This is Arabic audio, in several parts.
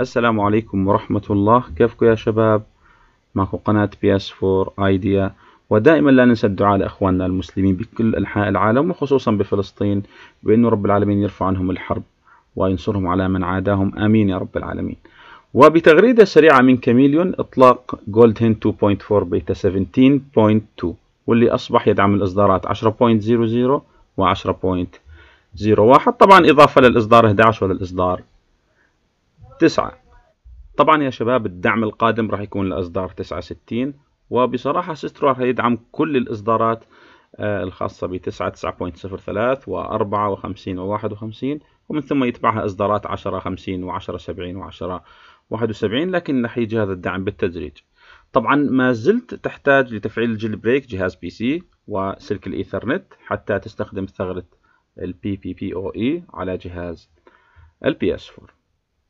السلام عليكم ورحمة الله كيفكم يا شباب معكم قناة PS4 ايديا ودائما لا ننسى الدعاء لأخواننا المسلمين بكل أنحاء العالم وخصوصا بفلسطين بأن رب العالمين يرفع عنهم الحرب وينصرهم على من عاداهم آمين يا رب العالمين وبتغريدة سريعة من كاميليون إطلاق جولد هين 2.4 بيتا 17.2 واللي أصبح يدعم الإصدارات 10.00 و 10.01 طبعا إضافة للإصدار 11 وللإصدار تسعة طبعا يا شباب الدعم القادم راح يكون لإصدار 69 وبصراحة سيسترو راح يدعم كل الإصدارات آه، الخاصة ب 9 9.03 و 54 و 51 ومن ثم يتبعها إصدارات 10 50 و 10 70 و 10 71 لكن راح يجي هذا الدعم بالتدريج طبعا ما زلت تحتاج لتفعيل الجيل بريك جهاز بي سي وسلك الإيثرنت حتى تستخدم ثغرة البي بي بي او اي على جهاز البي اس 4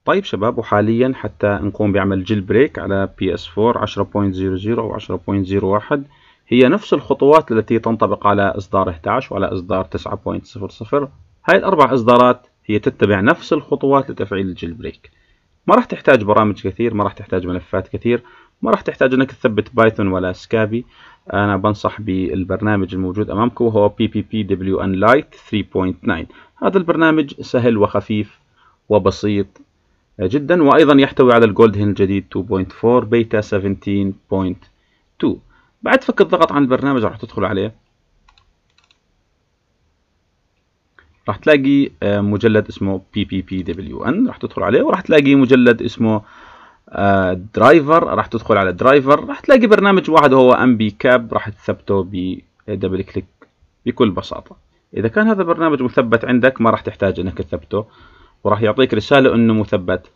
طيب شباب وحاليا حتى نقوم بعمل جيل بريك على PS4 10.00 أو 10.01 هي نفس الخطوات التي تنطبق على إصدار 11 وعلى إصدار 9.00 هاي الأربع إصدارات هي تتبع نفس الخطوات لتفعيل الجيل بريك ما راح تحتاج برامج كثير ما راح تحتاج ملفات كثير ما راح تحتاج انك تثبت بايثون ولا سكابي انا بنصح بالبرنامج الموجود امامكم وهو ان لايت 3.9 هذا البرنامج سهل وخفيف وبسيط جدا وأيضا يحتوي على الجولد هين الجديد 2.4 بيتا 17.2 بعد فك الضغط عن البرنامج راح تدخل عليه راح تلاقي آه، مجلد اسمه PPPWN راح تدخل عليه وراح تلاقي مجلد اسمه درايفر آه، راح تدخل على درايفر راح تلاقي برنامج واحد هو ام بي كاب راح تثبته بدبل كليك آه، بكل بساطة إذا كان هذا البرنامج مثبت عندك ما راح تحتاج انك تثبته وراح يعطيك رسالة انه مثبت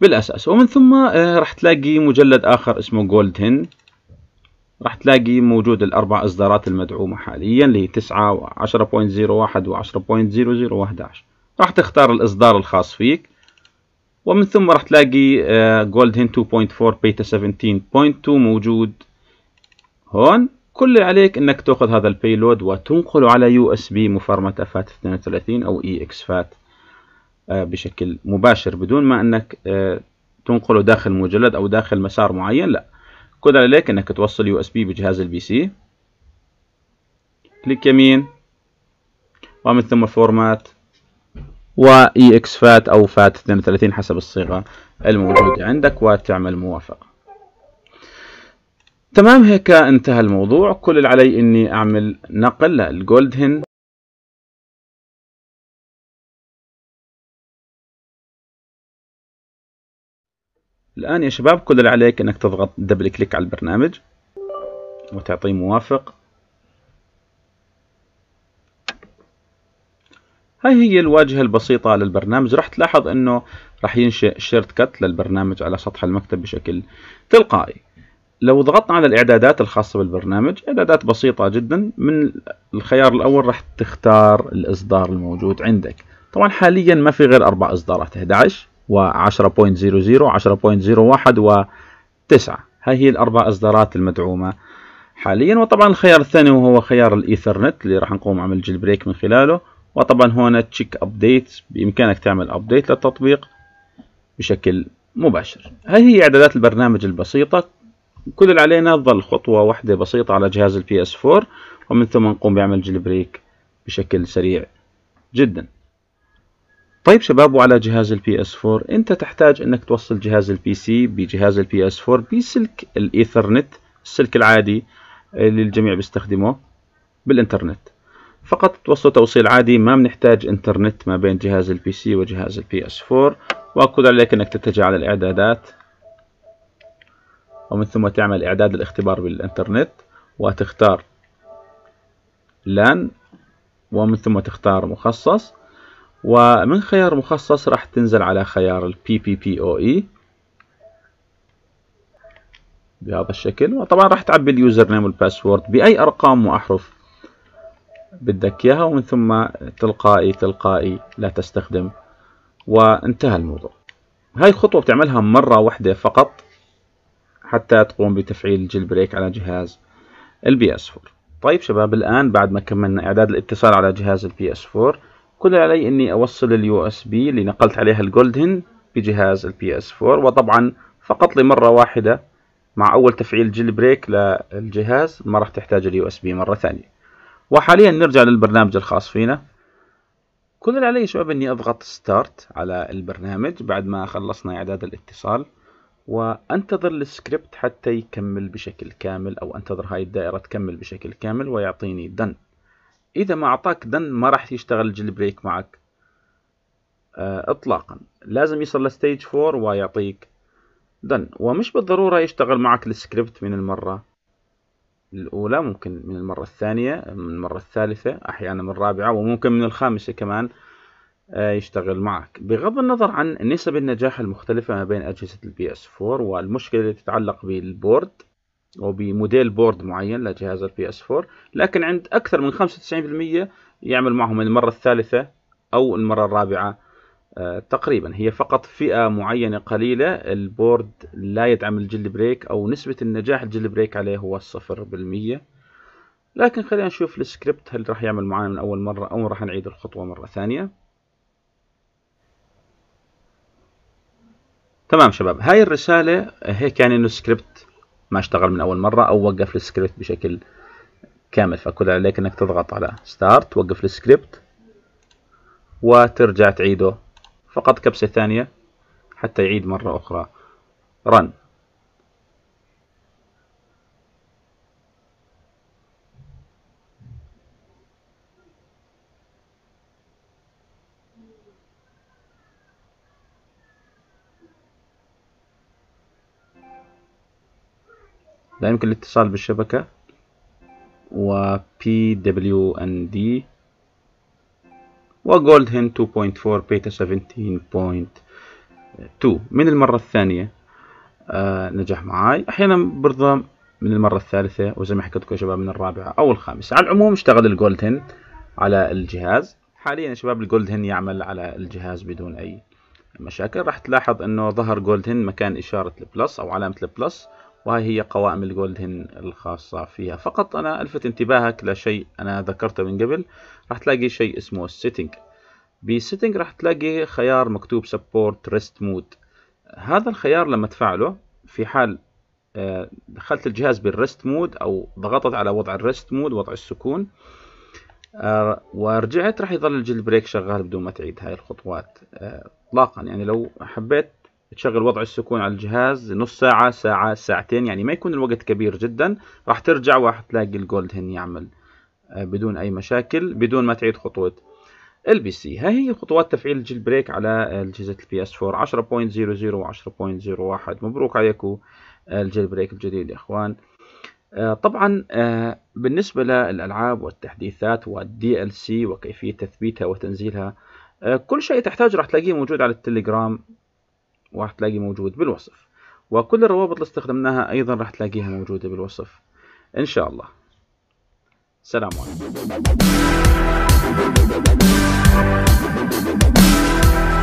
بالاساس ومن ثم آه، راح تلاقي مجلد اخر اسمه جولد هن راح تلاقي موجود الاربع اصدارات المدعومة حاليا اللي هي 9 و10.01 و10.0011 راح تختار الاصدار الخاص فيك ومن ثم راح تلاقي جولد هن 2.4 بيتا 17.2 موجود هون كل اللي عليك انك تاخذ هذا البيلود وتنقله على يو اس بي مفرمته فات 32 او اي اكس فات آه، بشكل مباشر بدون ما انك آه، تنقله داخل مجلد او داخل مسار معين لا كل عليك انك توصل يو اس بي بجهاز البي سي كليك يمين ومن ثم فورمات و اي اكس فات او فات 32 حسب الصيغه الموجوده عندك وتعمل موافقه تمام هيك انتهى الموضوع كل اللي علي اني اعمل نقل للجولد هن الآن يا شباب كل اللي عليك أنك تضغط دبل كليك على البرنامج وتعطيه موافق هاي هي الواجهة البسيطة للبرنامج راح تلاحظ أنه راح ينشئ شيرت كت للبرنامج على سطح المكتب بشكل تلقائي لو ضغطنا على الإعدادات الخاصة بالبرنامج إعدادات بسيطة جدا من الخيار الأول راح تختار الإصدار الموجود عندك طبعا حاليا ما في غير أربع إصدارات 11 و10.00 10.01 و9 هاي هي الأربع إصدارات المدعومة حاليا وطبعا الخيار الثاني وهو خيار الإيثرنت اللي راح نقوم عمل جيل بريك من خلاله وطبعا هنا تشيك أبديت بإمكانك تعمل أبديت للتطبيق بشكل مباشر هاي هي إعدادات البرنامج البسيطة كل اللي علينا ظل خطوة واحدة بسيطة على جهاز البي اس 4 ومن ثم نقوم بعمل جيل بريك بشكل سريع جدا طيب شباب وعلى جهاز البي اس 4 انت تحتاج انك توصل جهاز البي سي بجهاز البي اس 4 بسلك الايثرنت السلك العادي اللي الجميع بيستخدمه بالانترنت فقط توصل توصيل عادي ما بنحتاج انترنت ما بين جهاز البي سي وجهاز البي اس 4 واكد عليك انك تتجه على الاعدادات ومن ثم تعمل اعداد الاختبار بالانترنت وتختار لان ومن ثم تختار مخصص ومن خيار مخصص راح تنزل على خيار ال PPPoE بهذا الشكل وطبعا راح تعبي اليوزر نيم والباسورد بأي أرقام وأحرف بدك إياها ومن ثم تلقائي تلقائي لا تستخدم وانتهى الموضوع هاي خطوة بتعملها مرة واحدة فقط حتى تقوم بتفعيل الجيل بريك على جهاز البي اس 4 طيب شباب الآن بعد ما كملنا إعداد الاتصال على جهاز البي اس 4 كل علي اني اوصل اليو اس بي اللي نقلت عليها الجولدن بجهاز البي اس 4 وطبعا فقط لمرة واحدة مع اول تفعيل جيل بريك للجهاز ما راح تحتاج اليو اس بي مرة ثانية وحاليا نرجع للبرنامج الخاص فينا كل اللي علي شباب اني اضغط ستارت على البرنامج بعد ما خلصنا اعداد الاتصال وانتظر السكريبت حتى يكمل بشكل كامل او انتظر هاي الدائرة تكمل بشكل كامل ويعطيني done اذا ما اعطاك دن ما راح يشتغل بريك معك آه، اطلاقا لازم يصل لستيج 4 ويعطيك دن ومش بالضرورة يشتغل معك السكريبت من المرة الأولى ممكن من المرة الثانية من المرة الثالثة أحيانا من الرابعة وممكن من الخامسة كمان آه، يشتغل معك بغض النظر عن نسب النجاح المختلفة ما بين أجهزة البي اس 4 والمشكلة اللي تتعلق بالبورد او بموديل بورد معين لجهاز البي اس 4 لكن عند اكثر من 95% يعمل معهم المره الثالثه او المره الرابعه آه، تقريبا هي فقط فئه معينه قليله البورد لا يدعم الجل بريك او نسبه النجاح الجل بريك عليه هو 0% لكن خلينا نشوف السكريبت هل راح يعمل معانا من اول مره او راح نعيد الخطوه مره ثانيه تمام شباب هاي الرساله هيك يعني انه سكريبت ما اشتغل من اول مره او وقف السكريبت بشكل كامل فكل عليك انك تضغط على ستارت وقف السكريبت وترجع تعيده فقط كبسه ثانيه حتى يعيد مره اخرى رن لا يمكن الاتصال بالشبكة و PWND و Gold Hint 2.4 Beta 17.2 من المرة الثانية آه نجح معاي أحيانا برضه من المرة الثالثة وزي ما حكيت لكم يا شباب من الرابعة أو الخامسة على العموم اشتغل الجولد هند على الجهاز حاليا يا شباب الجولد هند يعمل على الجهاز بدون أي مشاكل راح تلاحظ أنه ظهر جولد هند مكان إشارة البلس أو علامة البلس وهي هي قوائم الجولدن الخاصة فيها فقط أنا ألفت انتباهك لشيء أنا ذكرته من قبل راح تلاقي شيء اسمه السيتنج بسيتنج راح تلاقي خيار مكتوب سبورت ريست مود هذا الخيار لما تفعله في حال آه، دخلت الجهاز بالريست مود أو ضغطت على وضع الريست مود وضع السكون آه، ورجعت راح يظل الجلد بريك شغال بدون ما تعيد هاي الخطوات آه، اطلاقا يعني لو حبيت تشغل وضع السكون على الجهاز نص ساعة ساعة ساعتين يعني ما يكون الوقت كبير جدا راح ترجع وراح تلاقي الجولد هن يعمل آه، بدون أي مشاكل بدون ما تعيد خطوة البي سي ها هي خطوات تفعيل الجيل بريك على أجهزة البي اس 4 10.00 و10.01 مبروك عليكم آه، الجيل بريك الجديد يا اخوان آه، طبعا بالنسبة للألعاب والتحديثات والدي ال سي وكيفية تثبيتها وتنزيلها كل شيء تحتاج راح تلاقيه موجود على التليجرام وراح تلاقي موجود بالوصف وكل الروابط اللي استخدمناها أيضا راح تلاقيها موجودة بالوصف إن شاء الله سلام عليكم